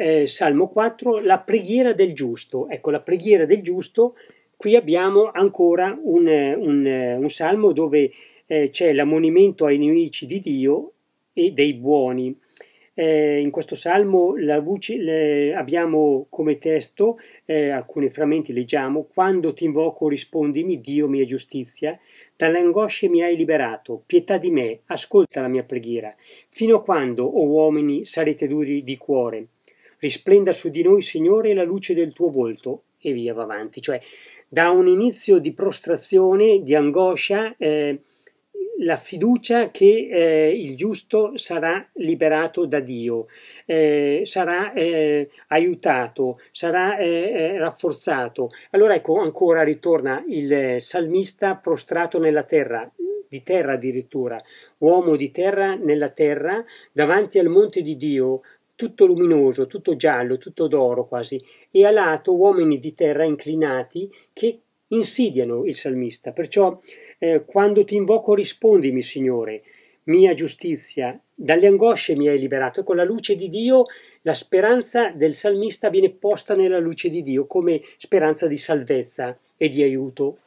eh, Salmo 4, la preghiera del giusto. Ecco, la preghiera del giusto, qui abbiamo ancora un, eh, un, eh, un salmo dove eh, c'è l'ammonimento ai nemici di Dio e dei buoni. Eh, in questo salmo voce, le, abbiamo come testo eh, alcuni frammenti, leggiamo, quando ti invoco rispondimi, Dio mia giustizia, dalle angosce mi hai liberato, pietà di me, ascolta la mia preghiera. Fino a quando, o oh uomini, sarete duri di cuore? risplenda su di noi, Signore, la luce del tuo volto, e via va avanti. Cioè, da un inizio di prostrazione, di angoscia, eh, la fiducia che eh, il giusto sarà liberato da Dio, eh, sarà eh, aiutato, sarà eh, eh, rafforzato. Allora ecco, ancora ritorna il eh, salmista prostrato nella terra, di terra addirittura, uomo di terra nella terra, davanti al monte di Dio, tutto luminoso, tutto giallo, tutto d'oro quasi, e a lato uomini di terra inclinati che insidiano il salmista. Perciò eh, quando ti invoco rispondimi, Signore, mia giustizia, dalle angosce mi hai liberato. E con la luce di Dio la speranza del salmista viene posta nella luce di Dio come speranza di salvezza e di aiuto.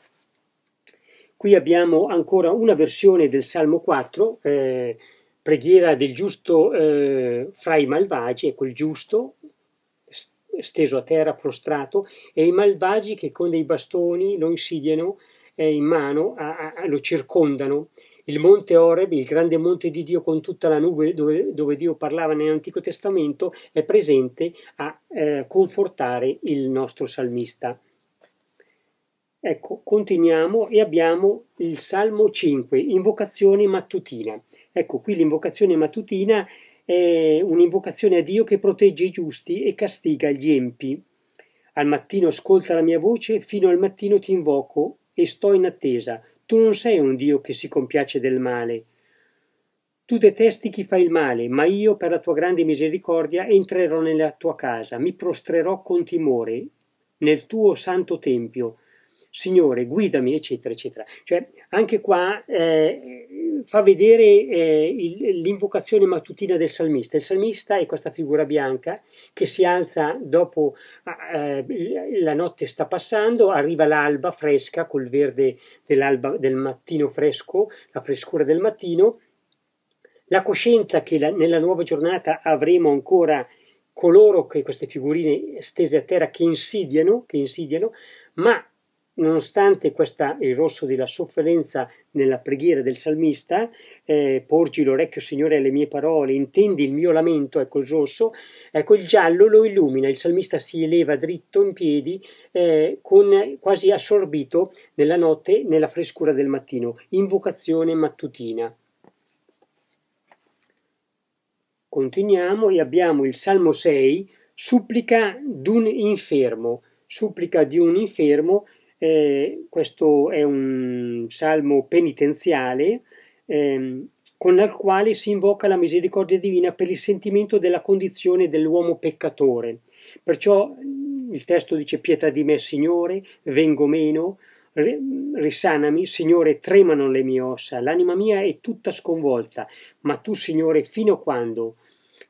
Qui abbiamo ancora una versione del Salmo 4. Eh, preghiera del giusto eh, fra i malvagi, ecco il giusto steso a terra prostrato, e i malvagi che con dei bastoni lo insidiano eh, in mano, a, a, lo circondano. Il monte Oreb, il grande monte di Dio con tutta la nube dove, dove Dio parlava nell'Antico Testamento, è presente a eh, confortare il nostro salmista. Ecco, continuiamo e abbiamo il Salmo 5, invocazione mattutina. Ecco, qui l'invocazione mattutina è un'invocazione a Dio che protegge i giusti e castiga gli empi. Al mattino ascolta la mia voce, fino al mattino ti invoco e sto in attesa. Tu non sei un Dio che si compiace del male. Tu detesti chi fa il male, ma io, per la tua grande misericordia, entrerò nella tua casa, mi prostrerò con timore, nel tuo santo tempio, Signore, guidami, eccetera, eccetera. Cioè, anche qua eh, fa vedere eh, il, l'invocazione mattutina del salmista. Il salmista è questa figura bianca che si alza dopo eh, la notte sta passando, arriva l'alba fresca col verde dell'alba, del mattino fresco, la frescura del mattino, la coscienza che la, nella nuova giornata avremo ancora coloro che queste figurine stese a terra che insidiano, che insidiano ma nonostante questa, il rosso della sofferenza nella preghiera del salmista, eh, porgi l'orecchio Signore alle mie parole, intendi il mio lamento, ecco il rosso, ecco il giallo lo illumina, il salmista si eleva dritto in piedi, eh, con, quasi assorbito nella notte, nella frescura del mattino, invocazione mattutina. Continuiamo e abbiamo il Salmo 6, supplica d'un infermo, supplica di un infermo eh, questo è un salmo penitenziale ehm, con il quale si invoca la misericordia divina per il sentimento della condizione dell'uomo peccatore. Perciò mm, il testo dice pietà di me, Signore, vengo meno, risanami, Signore, tremano le mie ossa, l'anima mia è tutta sconvolta, ma tu, Signore, fino a quando?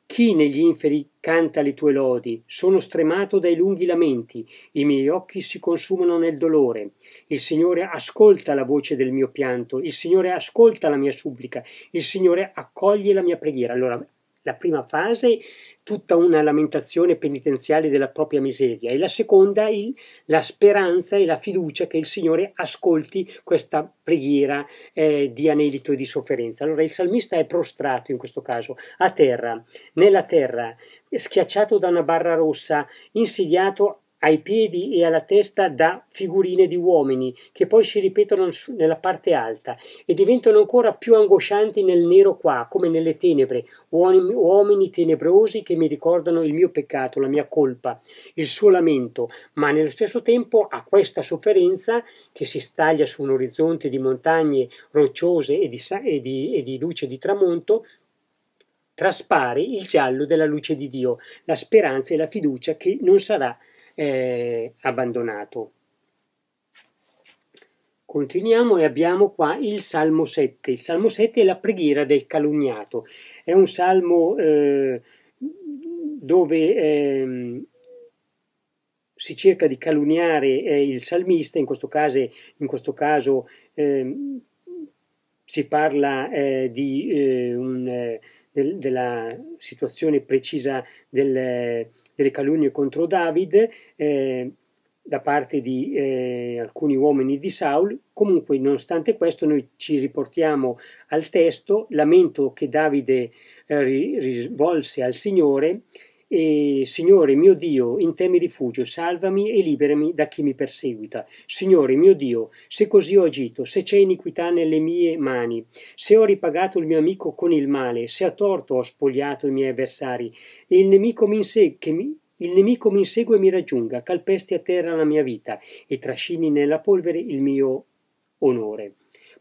Chi negli inferi canta le tue lodi? Sono stremato dai lunghi lamenti, i miei occhi si consumano nel dolore. Il Signore ascolta la voce del mio pianto, il Signore ascolta la mia supplica, il Signore accoglie la mia preghiera. Allora, la prima fase tutta una lamentazione penitenziale della propria miseria e la seconda il, la speranza e la fiducia che il Signore ascolti questa preghiera eh, di anelito e di sofferenza. Allora il salmista è prostrato in questo caso a terra, nella terra, schiacciato da una barra rossa, insidiato ai piedi e alla testa da figurine di uomini che poi si ripetono nella parte alta e diventano ancora più angoscianti nel nero qua, come nelle tenebre, uomini, tenebrosi che mi ricordano il mio peccato, la mia colpa, il suo lamento, ma nello stesso tempo a questa sofferenza che si staglia su un orizzonte di montagne rocciose e di, e di, e di luce di tramonto, traspare il giallo della luce di Dio, la speranza e la fiducia che non sarà eh, abbandonato. Continuiamo e abbiamo qua il Salmo 7. Il Salmo 7 è la preghiera del calunniato. È un salmo eh, dove eh, si cerca di calunniare eh, il salmista, in questo caso, in questo caso ehm, si parla eh, di, eh, un, del, della situazione precisa del delle calunnie contro Davide eh, da parte di eh, alcuni uomini di Saul. Comunque, nonostante questo, noi ci riportiamo al testo, lamento che Davide eh, risvolse al Signore e, eh, Signore mio Dio, in te mi rifugio, salvami e liberami da chi mi perseguita. Signore mio Dio, se così ho agito, se c'è iniquità nelle mie mani, se ho ripagato il mio amico con il male, se a torto ho spogliato i miei avversari, e il nemico mi, insegue, mi, il nemico mi insegue e mi raggiunga, calpesti a terra la mia vita e trascini nella polvere il mio onore.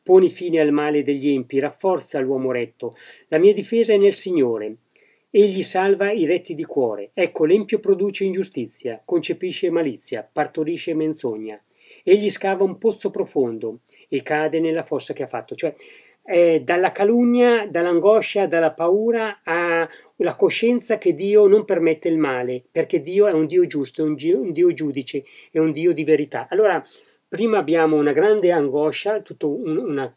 Poni fine al male degli empi, rafforza l'uomo retto. La mia difesa è nel Signore. Egli salva i retti di cuore. Ecco, l'empio produce ingiustizia, concepisce malizia, partorisce menzogna. Egli scava un pozzo profondo e cade nella fossa che ha fatto. Cioè, eh, dalla calunnia, dall'angoscia, dalla paura alla coscienza che Dio non permette il male, perché Dio è un Dio giusto, è un, Dio, un Dio giudice, è un Dio di verità. Allora, prima abbiamo una grande angoscia, tutta un, una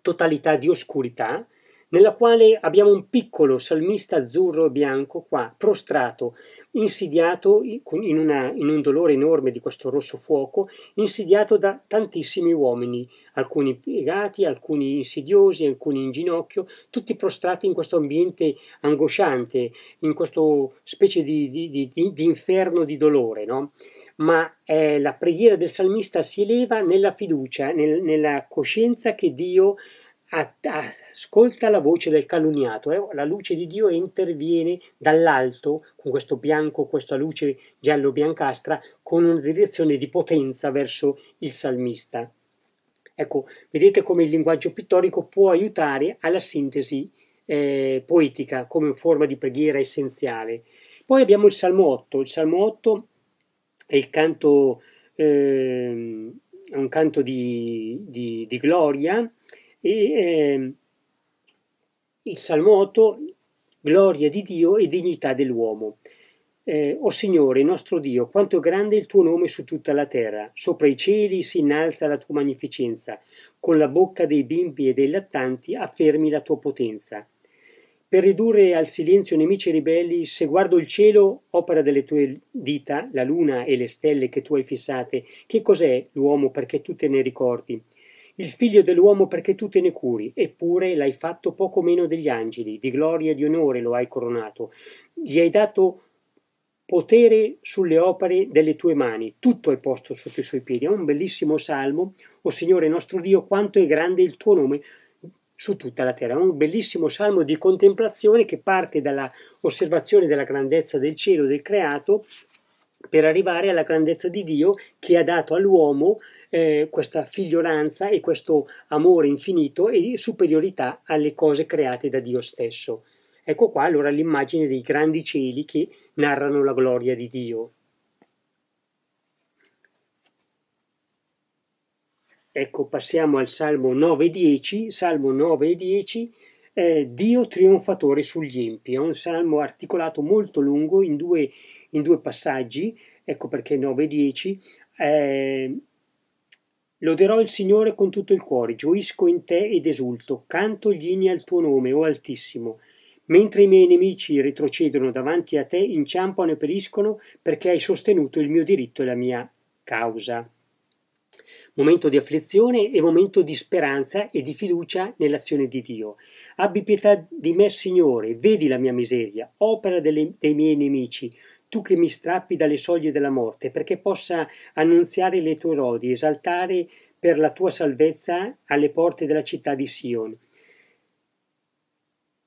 totalità di oscurità, nella quale abbiamo un piccolo salmista azzurro e bianco qua, prostrato, insidiato in, una, in, un dolore enorme di questo rosso fuoco, insidiato da tantissimi uomini, alcuni piegati, alcuni insidiosi, alcuni in ginocchio, tutti prostrati in questo ambiente angosciante, in questa specie di, di, di, di inferno di dolore, no? ma eh, la preghiera del salmista si eleva nella fiducia, nel, nella coscienza che Dio ha ascolta la voce del calunniato, eh? la luce di Dio interviene dall'alto, con questo bianco, questa luce giallo-biancastra, con una direzione di potenza verso il salmista. Ecco, vedete come il linguaggio pittorico può aiutare alla sintesi eh, poetica come forma di preghiera essenziale. Poi abbiamo il Salmo 8, il Salmo 8 è il canto, eh, un canto di, di, di gloria, e ehm, il Salmo 8, gloria di Dio e dignità dell'uomo. Eh, o Signore nostro Dio, quanto grande è il tuo nome su tutta la terra, sopra i cieli si innalza la tua magnificenza, con la bocca dei bimbi e dei lattanti affermi la tua potenza. Per ridurre al silenzio nemici e ribelli, se guardo il cielo, opera delle tue dita, la luna e le stelle che tu hai fissate, che cos'è l'uomo perché tu te ne ricordi? il figlio dell'uomo perché tu te ne curi, eppure l'hai fatto poco meno degli angeli, di gloria e di onore lo hai coronato, gli hai dato potere sulle opere delle tue mani, tutto è posto sotto i suoi piedi. È un bellissimo salmo, o Signore nostro Dio, quanto è grande il tuo nome su tutta la terra. È un bellissimo salmo di contemplazione che parte dall'osservazione della grandezza del cielo, del creato, per arrivare alla grandezza di Dio che ha dato all'uomo eh, questa figliolanza e questo amore infinito e superiorità alle cose create da Dio stesso. Ecco qua allora l'immagine dei grandi cieli che narrano la gloria di Dio. Ecco, passiamo al Salmo 9 e 10. Salmo 9 eh, Dio trionfatore sugli empi. È un salmo articolato molto lungo in due, in due passaggi, ecco perché 9 e 10. Eh, Loderò il Signore con tutto il cuore, gioisco in te ed esulto, canto gli glini al tuo nome, o Altissimo. Mentre i miei nemici retrocedono davanti a te, inciampano e periscono perché hai sostenuto il mio diritto e la mia causa. Momento di afflizione e momento di speranza e di fiducia nell'azione di Dio. Abbi pietà di me, Signore, vedi la mia miseria, opera delle, dei miei nemici, tu che mi strappi dalle soglie della morte, perché possa annunziare le tue rodi, esaltare per la tua salvezza alle porte della città di Sion.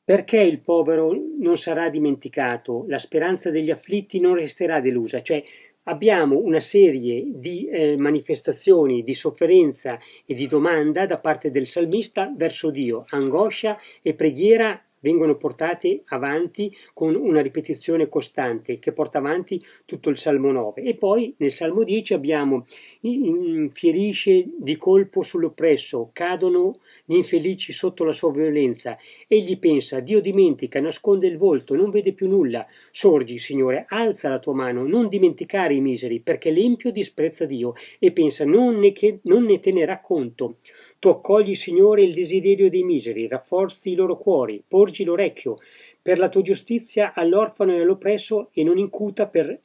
Perché il povero non sarà dimenticato, la speranza degli afflitti non resterà delusa, cioè abbiamo una serie di eh, manifestazioni di sofferenza e di domanda da parte del salmista verso Dio, angoscia e preghiera vengono portate avanti con una ripetizione costante che porta avanti tutto il Salmo 9. E poi nel Salmo 10 abbiamo infierisce di colpo sull'oppresso, cadono gli infelici sotto la sua violenza. Egli pensa, Dio dimentica, nasconde il volto, non vede più nulla. Sorgi, Signore, alza la tua mano, non dimenticare i miseri, perché l'empio disprezza Dio e pensa non ne, che, non ne tenerà conto. Tu accogli, Signore, il desiderio dei miseri, rafforzi i loro cuori, porgi l'orecchio per la tua giustizia all'orfano e all'oppresso e non incuta per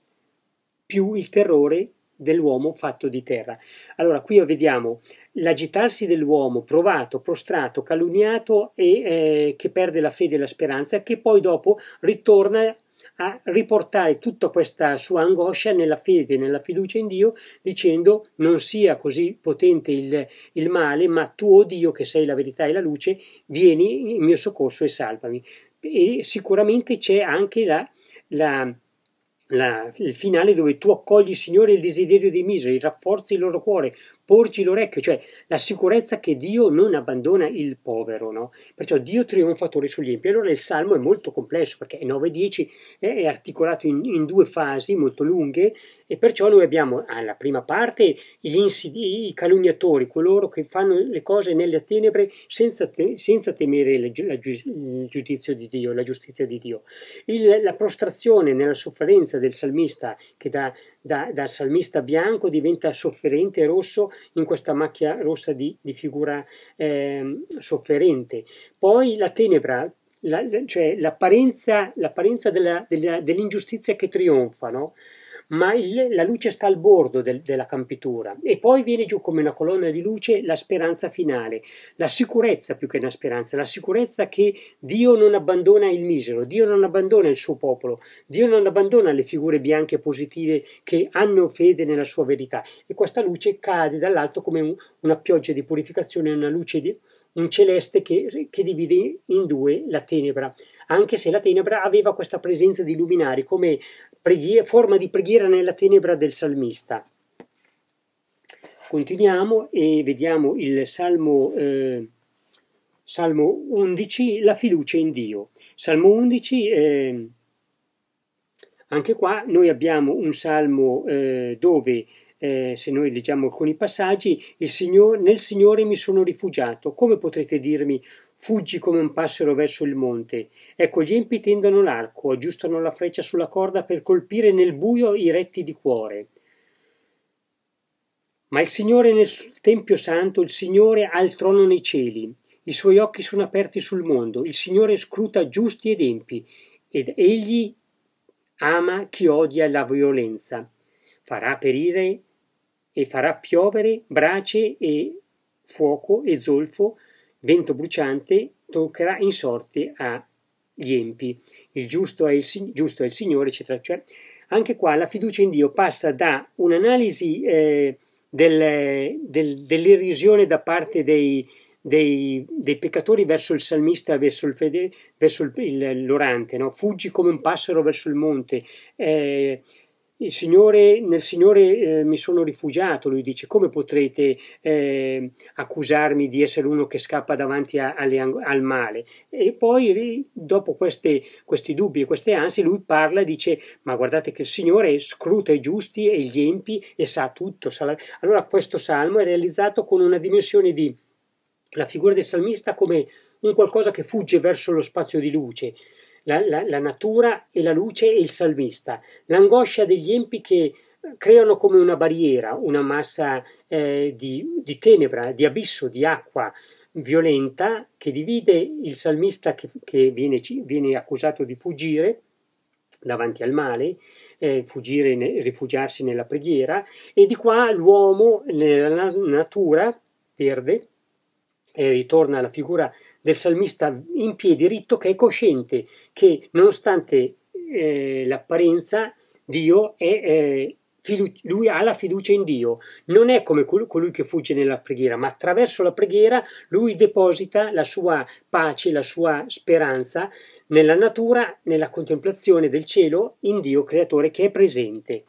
più il terrore dell'uomo fatto di terra. Allora, qui vediamo l'agitarsi dell'uomo provato, prostrato, calunniato e eh, che perde la fede e la speranza, che poi dopo ritorna a riportare tutta questa sua angoscia nella fede, nella fiducia in Dio, dicendo non sia così potente il, il male, ma tu, oh Dio, che sei la verità e la luce, vieni in mio soccorso e salvami. E sicuramente c'è anche la, la la, il finale dove tu accogli, Signore, il desiderio dei miseri, rafforzi il loro cuore, porgi l'orecchio, cioè la sicurezza che Dio non abbandona il povero, no? Perciò Dio trionfatore sugli empi. Allora il Salmo è molto complesso perché è 9-10, è articolato in, in due fasi molto lunghe e perciò noi abbiamo alla prima parte gli insidi, i calunniatori, coloro che fanno le cose nelle tenebre senza, te, senza temere il, la, il, giudizio di Dio, la giustizia di Dio. Il, la prostrazione nella sofferenza del salmista che dà da, dal salmista bianco diventa sofferente rosso in questa macchia rossa di, di figura eh, sofferente. Poi la tenebra, la, cioè l'apparenza, l'apparenza della, della, dell'ingiustizia che trionfa, no? ma il, la luce sta al bordo del, della campitura e poi viene giù come una colonna di luce la speranza finale, la sicurezza più che una speranza, la sicurezza che Dio non abbandona il misero, Dio non abbandona il suo popolo, Dio non abbandona le figure bianche positive che hanno fede nella sua verità e questa luce cade dall'alto come un, una pioggia di purificazione, una luce di, un celeste che, che divide in due la tenebra anche se la tenebra aveva questa presenza di luminari, come preghiera, forma di preghiera nella tenebra del salmista. Continuiamo e vediamo il Salmo, eh, Salmo 11, la fiducia in Dio. Salmo 11, eh, anche qua noi abbiamo un salmo eh, dove, eh, se noi leggiamo alcuni passaggi, Signor, nel Signore mi sono rifugiato. Come potrete dirmi Fuggi come un passero verso il monte. Ecco, gli empi tendono l'arco, aggiustano la freccia sulla corda per colpire nel buio i retti di cuore. Ma il Signore nel Tempio Santo, il Signore ha il trono nei cieli. I suoi occhi sono aperti sul mondo. Il Signore scruta giusti ed empi, ed egli ama chi odia la violenza. Farà perire e farà piovere brace e fuoco e zolfo Vento bruciante toccherà in sorte agli empi. Il giusto è il, giusto è il Signore, eccetera. Cioè, anche qua la fiducia in Dio passa da un'analisi eh, del, del, dell'irrisione da parte dei, dei, dei, peccatori verso il salmista, verso, il fede, verso il, il, l'orante, no? fuggi come un passero verso il monte, eh, Signore, nel Signore eh, mi sono rifugiato, lui dice, come potrete eh, accusarmi di essere uno che scappa davanti a, alle, al male? E poi, eh, dopo queste, questi dubbi e queste ansie, lui parla e dice, ma guardate che il Signore scruta i giusti e gli empi e sa tutto. Allora questo salmo è realizzato con una dimensione di la figura del salmista come un qualcosa che fugge verso lo spazio di luce, la, la, la natura e la luce e il salmista, l'angoscia degli empi che eh, creano come una barriera, una massa eh, di, di, tenebra, di abisso, di acqua violenta che divide il salmista che, che viene, viene, accusato di fuggire davanti al male, eh, fuggire, rifugiarsi nella preghiera, e di qua l'uomo nella natura verde, e eh, ritorna alla figura del salmista in piedi ritto che è cosciente che nonostante eh, l'apparenza Dio è, eh, lui ha la fiducia in Dio, non è come col colui che fugge nella preghiera, ma attraverso la preghiera lui deposita la sua pace, la sua speranza nella natura, nella contemplazione del cielo in Dio creatore che è presente.